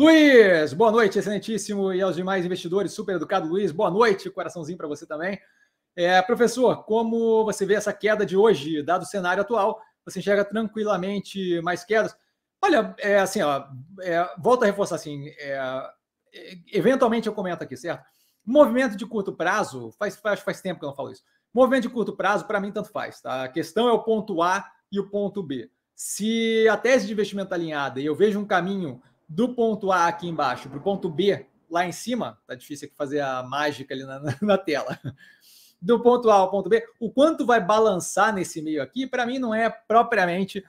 Luiz, boa noite, excelentíssimo. E aos demais investidores, super educado Luiz, boa noite, coraçãozinho para você também. É, professor, como você vê essa queda de hoje, dado o cenário atual, você enxerga tranquilamente mais quedas? Olha, é assim, ó, é, volta a reforçar assim, é, é, eventualmente eu comento aqui, certo? Movimento de curto prazo, faz, faz, faz tempo que eu não falo isso. Movimento de curto prazo, para mim, tanto faz. Tá? A questão é o ponto A e o ponto B. Se a tese de investimento está alinhada e eu vejo um caminho do ponto A aqui embaixo para o ponto B lá em cima, tá difícil fazer a mágica ali na, na, tela, do ponto A ao ponto B, o quanto vai balançar nesse meio aqui, para mim não é propriamente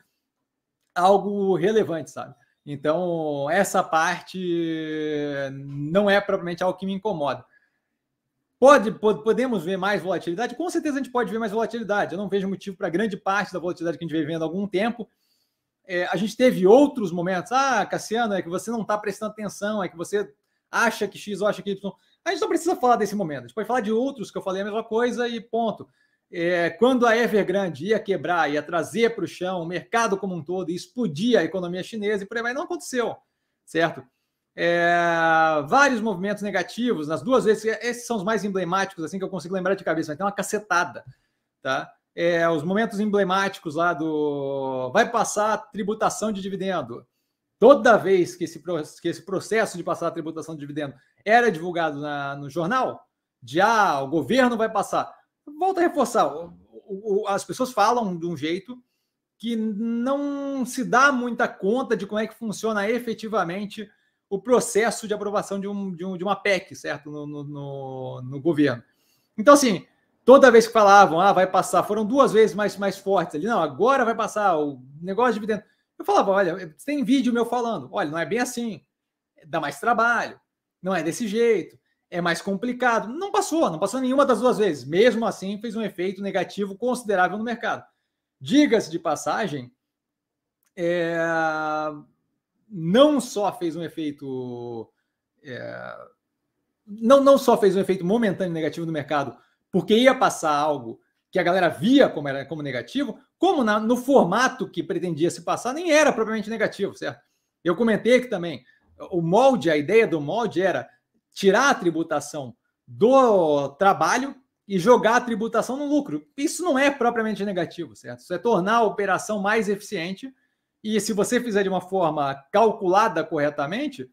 algo relevante, sabe? Então, essa parte não é propriamente algo que me incomoda. Pode, pode, podemos ver mais volatilidade? Com certeza a gente pode ver mais volatilidade. Eu não vejo motivo para grande parte da volatilidade que a gente vem vendo há algum tempo é, a gente teve outros momentos. Ah, Cassiano, é que você não está prestando atenção, é que você acha que X ou acha que Y. A gente não precisa falar desse momento. A gente pode falar de outros que eu falei a mesma coisa e ponto. É, quando a Evergrande ia quebrar, ia trazer para o chão o mercado como um todo e explodir a economia chinesa e por aí vai, não aconteceu, certo? É, vários movimentos negativos nas duas vezes, esses são os mais emblemáticos, assim que eu consigo lembrar de cabeça, mas tem uma cacetada, tá? é, os momentos emblemáticos lá do. Vai passar a tributação de dividendo. Toda vez que esse, que esse processo de passar a tributação de dividendo era divulgado na, no jornal, de ah, o governo vai passar. Volta a reforçar: o, o, as pessoas falam de um jeito que não se dá muita conta de como é que funciona efetivamente o processo de aprovação de, um, de, um, de uma PEC, certo? No, no, no, no governo. Então, assim, toda vez que falavam, ah, vai passar, foram duas vezes mais, mais fortes ali, não, agora vai passar, o negócio de dividendo. Eu falava, olha, tem vídeo meu falando, olha, não é bem assim, dá mais trabalho, não é desse jeito, é mais complicado. Não passou, não passou nenhuma das duas vezes. Mesmo assim, fez um efeito negativo considerável no mercado. Diga-se de passagem, é... não só fez um efeito. É... não, não só fez um efeito momentâneo negativo no mercado, porque ia passar algo que a galera via como, era, como negativo, como na, no formato que pretendia se passar, nem era propriamente negativo, certo? Eu comentei que também o molde, a ideia do molde era tirar a tributação do trabalho e jogar a tributação no lucro. Isso não é propriamente negativo, certo? Isso é tornar a operação mais eficiente e se você fizer de uma forma calculada corretamente,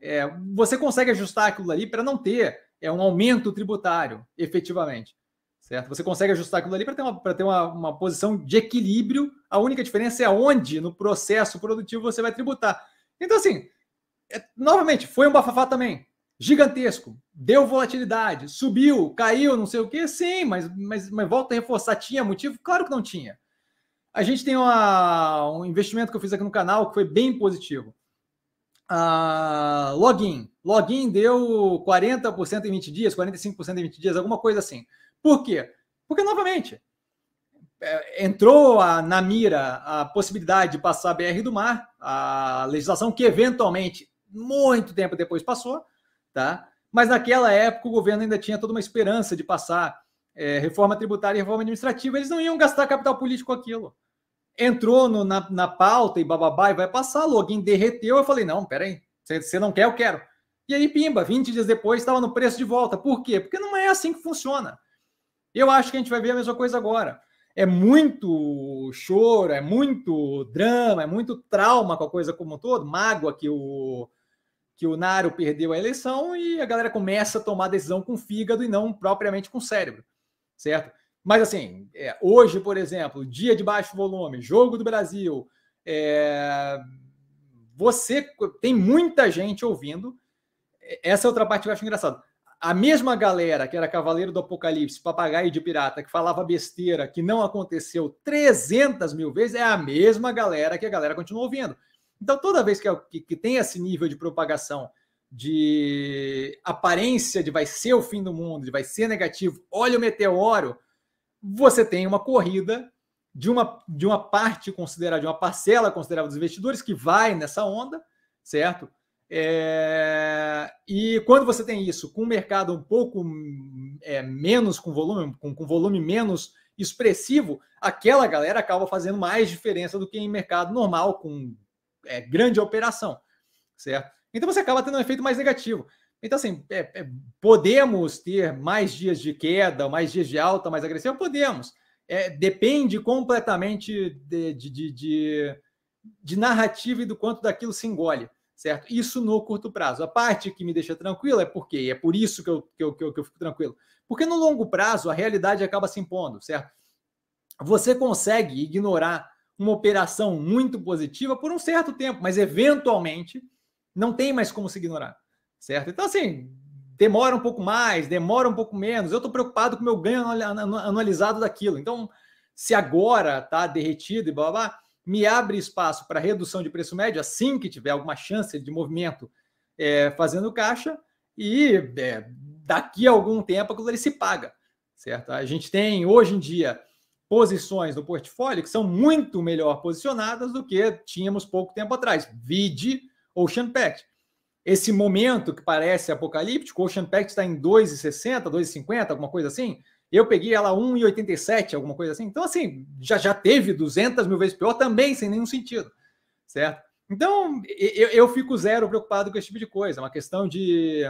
é, você consegue ajustar aquilo ali para não ter é um aumento tributário, efetivamente. Certo? Você consegue ajustar aquilo ali para ter, uma, ter uma, uma posição de equilíbrio. A única diferença é onde no processo produtivo você vai tributar. Então, assim, é, novamente, foi um bafafá também. Gigantesco. Deu volatilidade, subiu, caiu, não sei o quê. Sim, mas, mas, mas volta a reforçar. Tinha motivo? Claro que não tinha. A gente tem uma, um investimento que eu fiz aqui no canal que foi bem positivo. Uh, login. Login deu 40% em 20 dias, 45% em 20 dias, alguma coisa assim. Por quê? Porque, novamente, é, entrou a, na mira a possibilidade de passar a BR do Mar, a legislação que eventualmente, muito tempo depois, passou, tá? mas naquela época o governo ainda tinha toda uma esperança de passar é, reforma tributária e reforma administrativa, eles não iam gastar capital político com aquilo. Entrou no, na, na pauta e bababá e vai passar, login derreteu, eu falei, não, peraí, você não quer, eu quero. E aí, pimba, 20 dias depois estava no preço de volta. Por quê? Porque não é assim que funciona. Eu acho que a gente vai ver a mesma coisa agora. É muito choro, é muito drama, é muito trauma com a coisa como um todo, mágoa que o, que o Naro perdeu a eleição e a galera começa a tomar decisão com o fígado e não propriamente com o cérebro, certo? Mas assim, é, hoje, por exemplo, dia de baixo volume, jogo do Brasil, é, você tem muita gente ouvindo essa é outra parte que eu acho engraçado. A mesma galera que era Cavaleiro do Apocalipse, Papagaio de Pirata, que falava besteira, que não aconteceu 300 mil vezes, é a mesma galera que a galera continua ouvindo. Então, toda vez que, é que, que tem esse nível de propagação, de aparência de vai ser o fim do mundo, de vai ser negativo, olha o meteoro, você tem uma corrida de uma, de uma parte considerada, de uma parcela considerável dos investidores que vai nessa onda, certo? É, e quando você tem isso com um mercado um pouco é, menos com volume, com, com, volume menos expressivo, aquela galera acaba fazendo mais diferença do que em mercado normal, com é, grande operação, certo? Então você acaba tendo um efeito mais negativo. Então, assim, é, é, podemos ter mais dias de queda, mais dias de alta, mais agressivo, Podemos. É, depende completamente de, de, de, de narrativa e do quanto daquilo se engole certo? Isso no curto prazo. A parte que me deixa tranquilo é porque, é por isso que eu, que, eu, que, eu, que eu fico tranquilo. Porque no longo prazo a realidade acaba se impondo, certo? Você consegue ignorar uma operação muito positiva por um certo tempo, mas eventualmente não tem mais como se ignorar, certo? Então, assim, demora um pouco mais, demora um pouco menos. Eu estou preocupado com o meu ganho anualizado daquilo. Então, se agora tá derretido e blá blá, blá me abre espaço para redução de preço médio assim que tiver alguma chance de movimento é, fazendo caixa e é, daqui a algum tempo aquilo ele se paga, certo? A gente tem hoje em dia posições no portfólio que são muito melhor posicionadas do que tínhamos pouco tempo atrás. Vide Ocean Pact. Esse momento que parece apocalíptico, Ocean Pact está em 2,60, 2,50, alguma coisa assim. Eu peguei ela 1,87, alguma coisa assim. Então, assim, já, já teve 200 mil vezes pior também, sem nenhum sentido, certo? Então, eu, eu fico zero preocupado com esse tipo de coisa. É uma questão de.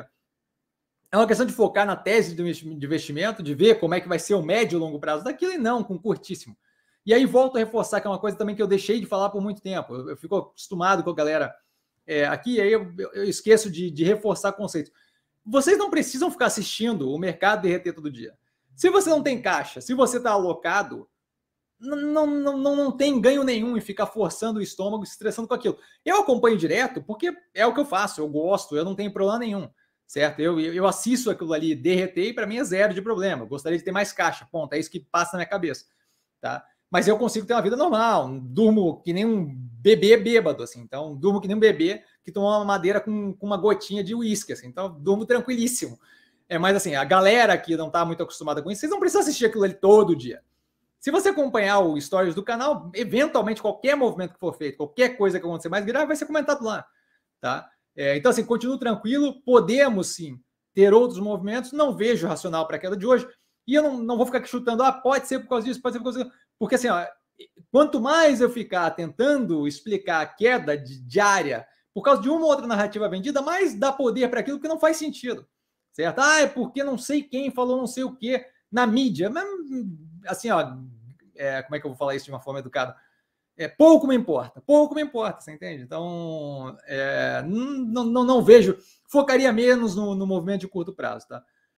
É uma questão de focar na tese do investimento, de ver como é que vai ser o médio e longo prazo daquilo e não com curtíssimo. E aí volto a reforçar que é uma coisa também que eu deixei de falar por muito tempo. Eu, eu fico acostumado com a galera é, aqui, aí eu, eu esqueço de, de reforçar conceitos. Vocês não precisam ficar assistindo o mercado derreter todo dia. Se você não tem caixa, se você está alocado, não, não, não, não tem ganho nenhum e ficar forçando o estômago, se estressando com aquilo. Eu acompanho direto porque é o que eu faço, eu gosto, eu não tenho problema nenhum, certo? Eu, eu assisto aquilo ali derreter e para mim é zero de problema. Eu gostaria de ter mais caixa, ponto. É isso que passa na minha cabeça, tá? Mas eu consigo ter uma vida normal, durmo que nem um bebê bêbado, assim. Então, durmo que nem um bebê que toma uma madeira com, com uma gotinha de uísque, assim. Então, durmo tranquilíssimo. É mais assim, a galera que não está muito acostumada com isso, vocês não precisam assistir aquilo ali todo dia. Se você acompanhar o Stories do canal, eventualmente qualquer movimento que for feito, qualquer coisa que acontecer mais grave, vai ser comentado lá, tá? É, então, assim, continuo tranquilo, podemos sim ter outros movimentos, não vejo racional para a queda de hoje, e eu não, não vou ficar chutando, ah, pode ser por causa disso, pode ser por causa disso, porque assim, ó, quanto mais eu ficar tentando explicar a queda diária por causa de uma ou outra narrativa vendida, mais dá poder para aquilo que não faz sentido certo? Ah, é porque não sei quem falou não sei o que na mídia. Mas, assim, ó, é, como é que eu vou falar isso de uma forma educada? É, pouco me importa, pouco me importa, você entende? Então, é, não, não, não vejo, focaria menos no, no movimento de curto prazo, tá?